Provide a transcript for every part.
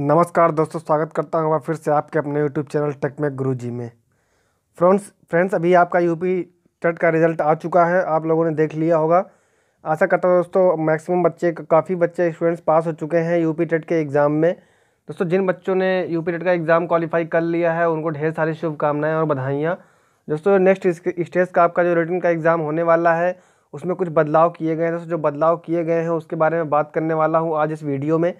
नमस्कार दोस्तों स्वागत करता हूँ मैं फिर से आपके अपने यूट्यूब चैनल गुरु जी में फ्रेंड्स फ्रेंड्स अभी आपका यूपी टेट का रिज़ल्ट आ चुका है आप लोगों ने देख लिया होगा आशा करता हूँ दोस्तों मैक्सिमम बच्चे काफ़ी बच्चे स्टूडेंट्स पास हो चुके हैं यूपी टेट के एग्ज़ाम में दोस्तों जिन बच्चों ने यू टेट का एग्ज़ाम क्वालिफाई कर लिया है उनको ढेर सारी शुभकामनाएँ और बधाइयाँ दोस्तों नेक्स्ट स्टेज का आपका जो रिटर्न का एग्ज़ाम होने वाला है उसमें कुछ बदलाव किए गए हैं दोस्तों जो बदलाव किए गए हैं उसके बारे में बात करने वाला हूँ आज इस वीडियो में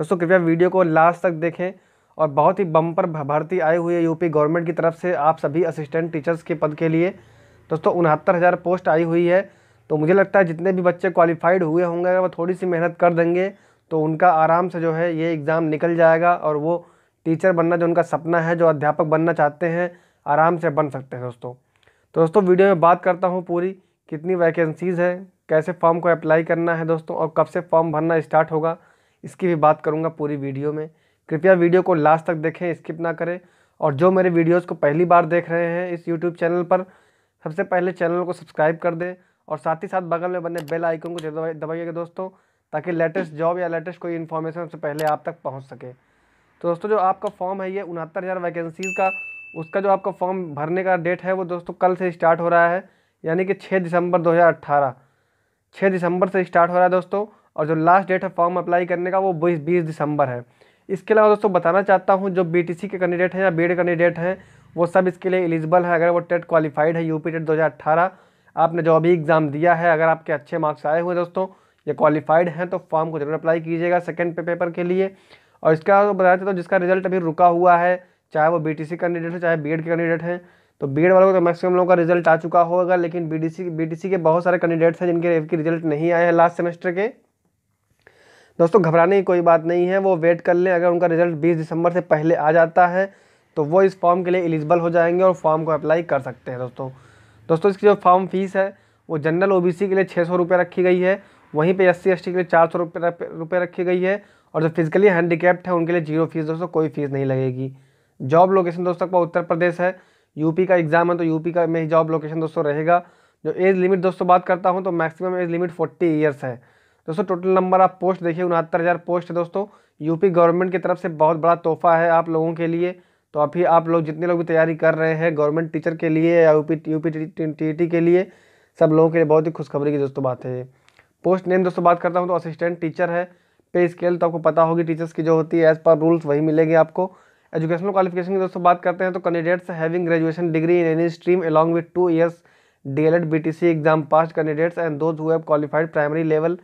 दोस्तों कृपया वीडियो को लास्ट तक देखें और बहुत ही बम्पर भर्ती आई हुई है यूपी गवर्नमेंट की तरफ से आप सभी असिस्टेंट टीचर्स के पद के लिए दोस्तों उनहत्तर हज़ार पोस्ट आई हुई है तो मुझे लगता है जितने भी बच्चे क्वालिफाइड हुए होंगे अगर वो थोड़ी सी मेहनत कर देंगे तो उनका आराम से जो है ये एग्ज़ाम निकल जाएगा और वो टीचर बनना जो उनका सपना है जो अध्यापक बनना चाहते हैं आराम से बन सकते हैं दोस्तों तो दोस्तों वीडियो में बात करता हूँ पूरी कितनी वैकेंसीज़ है कैसे फॉर्म को अप्लाई करना है दोस्तों और कब से फॉर्म भरना स्टार्ट होगा इसकी भी बात करूँगा पूरी वीडियो में कृपया वीडियो को लास्ट तक देखें स्किप ना करें और जो मेरे वीडियोस को पहली बार देख रहे हैं इस यूट्यूब चैनल पर सबसे पहले चैनल को सब्सक्राइब कर दें और साथ ही साथ बगल में बने बेल आइकन को दबाइएगा दोस्तों ताकि लेटेस्ट जॉब या लेटेस्ट कोई इन्फॉर्मेशन सबसे पहले आप तक पहुँच सके तो दोस्तों जो आपका फॉर्म है ये उनहत्तर हज़ार वैकेंसीज़ का उसका जो आपका फॉर्म भरने का डेट है वो दोस्तों कल से स्टार्ट हो रहा है यानी कि छः दिसंबर अट्ठारह छः दिसंबर से स्टार्ट हो रहा है दोस्तों और जो लास्ट डेट है फॉर्म अप्लाई करने का वो बीस बीस दिसंबर है इसके अलावा दोस्तों बताना चाहता हूँ जो बी के कैंडिडेट हैं या बी कैंडिडेट हैं वो सब इसके लिए एलिजिबल है अगर वो टेट क्वालिफाइड है यूपी टेट 2018 आपने जो अभी एग्ज़ाम दिया है अगर आपके अच्छे मार्क्स आए हुए दोस्तों या क्वालिफाइड हैं तो फॉर्म को जरूर अप्लाई कीजिएगा सेकेंड पे पेपर के लिए और इसके अलावा बताया था तो जिसका रिजल्ट अभी रुका हुआ है चाहे वो बी कैंडिडेट हो चाहे बी के कैंडिडेट हैं तो बी वालों को तो मैक्सिमम लोगों का रिजल्ट आ चुका होगा लेकिन बी डी के बहुत सारे कैंडिडेट्स हैं जिनके रिजल्ट नहीं आए हैं लास्ट सेमेस्टर के दोस्तों घबराने की कोई बात नहीं है वो वेट कर लें अगर उनका रिजल्ट 20 दिसंबर से पहले आ जाता है तो वो इस फॉर्म के लिए एलिजिबल हो जाएंगे और फॉर्म को अप्लाई कर सकते हैं दोस्तों दोस्तों इसकी जो फॉर्म फीस है वो जनरल ओबीसी के लिए छः सौ रखी गई है वहीं पे एस सी के लिए चार सौ रुपये रखी गई है और जो फिजिकली कैप्ट है उनके लिए जीरो फीस दोस्तों कोई फीस नहीं लगेगी जॉब लोकेशन दोस्तों का उत्तर प्रदेश है यूपी का एग्ज़ाम है तो यूपी का में ही जॉब लोकेशन दोस्तों रहेगा जो एज लिमिट दोस्तों बात करता हूँ तो maximum age limit forty years है दोस्तों टोटल नंबर आप पोस्ट देखिए उनहत्तर हज़ार पोस्ट है दोस्तों यूपी गवर्नमेंट की तरफ से बहुत बड़ा तोहफा है आप लोगों के लिए तो अभी आप लोग जितने लोग भी तैयारी कर रहे हैं गवर्नमेंट टीचर के लिए या यूपी यूपी टी के लिए सब लोगों के लिए बहुत ही खुशखबरी की दोस्तों बात है पोस्ट नेम दोस्तों बात करता हूँ तो असिस्टेंट टीचर है पे स्केल तो आपको पता होगी टीचर्स की जो होती है एज़ पर रूल्स वही मिलेगी आपको एजुकेशनल क्वालिफिकेशन की दोस्तों बात करते हैं तो candidates having graduation degree in any stream along with two years D El Ed B T C exam pass candidates and those who qualified primary level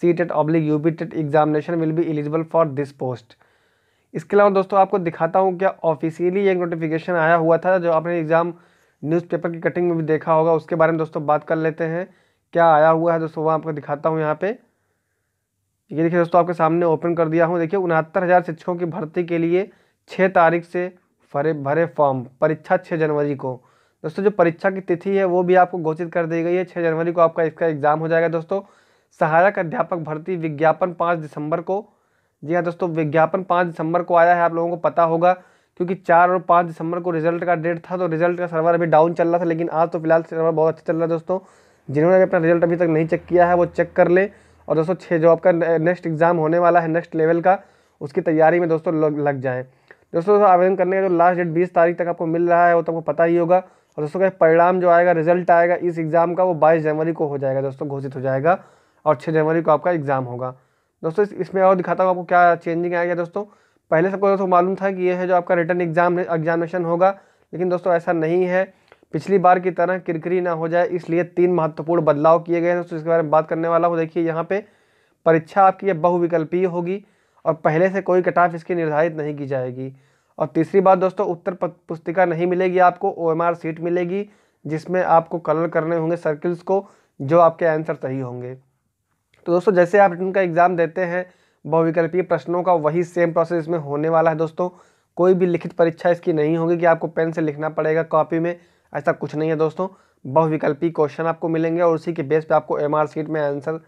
C TET oblique U B TET examination will be eligible for this post इसके अलावा दोस्तों आपको दिखाता हूँ क्या officially एक notification आया हुआ था जो आपने एग्ज़ाम न्यूज़पेपर की कटिंग में भी देखा होगा उसके बारे में दोस्तों बात कर लेते हैं क्या आया हुआ है दोस्तों वह आपको दिखाता हूँ यहाँ पे ये देखिए दोस्तों आपके सामने ओपन कर दिया हूँ देखिए उनहत्तर हज़ार शिक्षकों की भर्ती के लिए छः तारीख से भरे भरे फॉर्म परीक्षा छः जनवरी को दोस्तों जो परीक्षा की तिथि है वो भी आपको घोषित कर दी गई है छः जनवरी को आपका इसका एग्ज़ाम हो जाएगा दोस्तों सहायक अध्यापक भर्ती विज्ञापन पाँच दिसंबर को जी हाँ दोस्तों विज्ञापन पाँच दिसंबर को आया है आप लोगों को पता होगा क्योंकि चार और पाँच दिसंबर को रिजल्ट का डेट था तो रिजल्ट का सर्वर अभी डाउन चल रहा था लेकिन आज तो फिलहाल सर्वर बहुत अच्छा चल रहा है दोस्तों जिन्होंने भी अपना रिजल्ट अभी तक नहीं चेक किया है वो चेक कर लें और दोस्तों छः जो आपका नेक्स्ट एग्ज़ाम होने वाला है नेक्स्ट लेवल का उसकी तैयारी में दोस्तों लग जाएँ दोस्तों आवेदन करने का जो लास्ट डेट बीस तारीख तक आपको मिल रहा है वो तो आपको पता ही होगा और दोस्तों का परिणाम जो आएगा रिजल्ट आएगा इस एग्ज़ाम का वो बाईस जनवरी को हो जाएगा दोस्तों घोषित हो जाएगा और छः जनवरी को आपका एग्ज़ाम होगा दोस्तों इसमें और दिखाता हूँ आपको क्या चेंजिंग आएगा दोस्तों पहले सबको दोस्तों मालूम था कि ये है जो आपका रिटर्न एग्जाम एग्जामिनेशन होगा लेकिन दोस्तों ऐसा नहीं है पिछली बार की तरह किरकिरी ना हो जाए इसलिए तीन महत्वपूर्ण बदलाव किए गए हैं दोस्तों इसके बारे में बात करने वाला हूँ देखिए यहाँ पे परीक्षा आपकी ये बहुविकल्पीय होगी और पहले से कोई कटाफ इसकी निर्धारित नहीं की जाएगी और तीसरी बात दोस्तों उत्तर पुस्तिका नहीं मिलेगी आपको ओ सीट मिलेगी जिसमें आपको कलर करने होंगे सर्किल्स को जो आपके आंसर सही होंगे तो दोस्तों जैसे आप इनका एग्ज़ाम देते हैं बहुविकल्पीय प्रश्नों का वही सेम प्रोसेस इसमें होने वाला है दोस्तों कोई भी लिखित परीक्षा इसकी नहीं होगी कि आपको पेन से लिखना पड़ेगा कॉपी में ऐसा कुछ नहीं है दोस्तों बहुविकल्पी क्वेश्चन आपको मिलेंगे और उसी के बेस पे आपको एम सीट में आंसर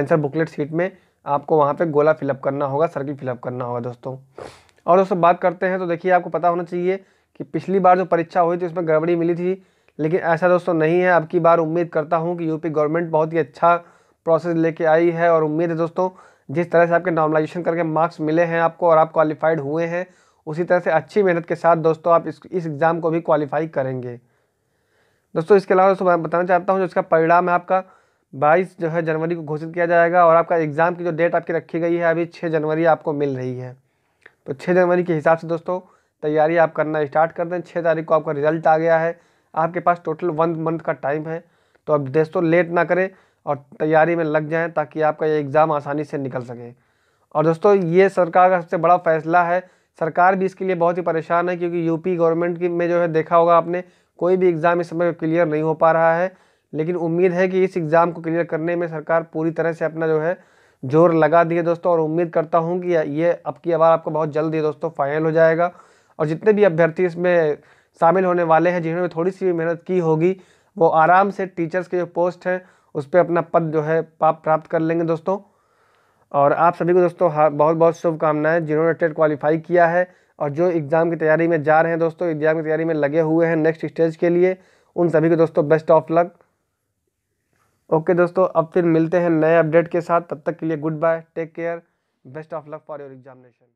आंसर बुकलेट सीट में आपको वहाँ पे गोला फिलअप करना होगा सर्किल फिलअप करना होगा दोस्तों और दोस्तों बात करते हैं तो देखिए आपको पता होना चाहिए कि पिछली बार जो परीक्षा हुई थी उसमें गड़बड़ी मिली थी लेकिन ऐसा दोस्तों नहीं है अब की बार उम्मीद करता हूँ कि यूपी गवर्नमेंट बहुत ही अच्छा प्रोसेस लेके आई है और उम्मीद है दोस्तों जिस तरह से आपके नॉर्मलाइजेशन करके मार्क्स मिले हैं आपको और आप क्वालिफाइड हुए हैं उसी तरह से अच्छी मेहनत के साथ दोस्तों आप इस एग्ज़ाम को भी क्वालिफाई करेंगे दोस्तों इसके अलावा दोस्तों मैं बताना चाहता हूँ जो इसका परिणाम है आपका बाईस जो है जनवरी को घोषित किया जाएगा और आपका एग्ज़ाम की जो डेट आपकी रखी गई है अभी छः जनवरी आपको मिल रही है तो छः जनवरी के हिसाब से दोस्तों तैयारी आप करना स्टार्ट कर दें छः तारीख को आपका रिजल्ट आ गया है आपके पास टोटल वन मंथ का टाइम है तो अब दोस्तों लेट ना करें और तैयारी में लग जाएं ताकि आपका ये एग्ज़ाम आसानी से निकल सके और दोस्तों ये सरकार का सबसे बड़ा फैसला है सरकार भी इसके लिए बहुत ही परेशान है क्योंकि यूपी गवर्नमेंट की में जो है देखा होगा आपने कोई भी एग्ज़ाम इस समय क्लियर नहीं हो पा रहा है लेकिन उम्मीद है कि इस एग्ज़ाम को क्लियर करने में सरकार पूरी तरह से अपना जो है जोर लगा दी है दोस्तों और उम्मीद करता हूँ कि ये अब की आवाज़ आपको बहुत जल्द ही दोस्तों फाइनल हो जाएगा और जितने भी अभ्यर्थी इसमें शामिल होने वाले हैं जिन्होंने थोड़ी सी मेहनत की होगी वो आराम से टीचर्स के जो पोस्ट हैं उस पर अपना पद जो है पाप प्राप्त कर लेंगे दोस्तों और आप सभी को दोस्तों बहुत बहुत शुभकामनाएं जिन्होंने टेट क्वालिफाई किया है और जो एग्ज़ाम की तैयारी में जा रहे हैं दोस्तों एग्ज़ाम की तैयारी में लगे हुए हैं नेक्स्ट स्टेज के लिए उन सभी को दोस्तों बेस्ट ऑफ लक ओके दोस्तों अब फिर मिलते हैं नए अपडेट के साथ तब तक के लिए good bye take care best of luck for your examination